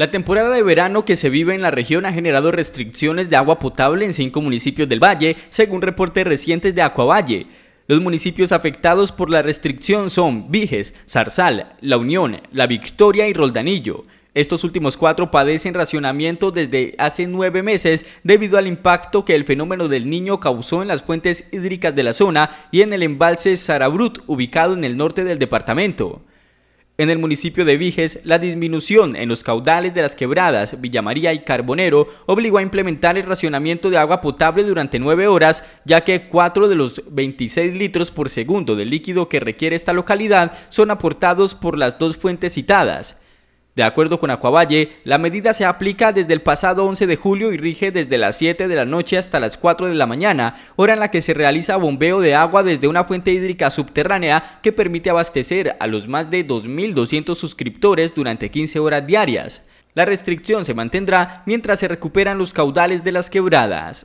La temporada de verano que se vive en la región ha generado restricciones de agua potable en cinco municipios del valle, según reportes recientes de Acuavalle. Los municipios afectados por la restricción son Viges, Zarzal, La Unión, La Victoria y Roldanillo. Estos últimos cuatro padecen racionamiento desde hace nueve meses debido al impacto que el fenómeno del niño causó en las fuentes hídricas de la zona y en el embalse Sarabrut, ubicado en el norte del departamento. En el municipio de Viges, la disminución en los caudales de las quebradas Villamaría y Carbonero obligó a implementar el racionamiento de agua potable durante nueve horas, ya que cuatro de los 26 litros por segundo de líquido que requiere esta localidad son aportados por las dos fuentes citadas. De acuerdo con Acuavalle, la medida se aplica desde el pasado 11 de julio y rige desde las 7 de la noche hasta las 4 de la mañana, hora en la que se realiza bombeo de agua desde una fuente hídrica subterránea que permite abastecer a los más de 2.200 suscriptores durante 15 horas diarias. La restricción se mantendrá mientras se recuperan los caudales de las quebradas.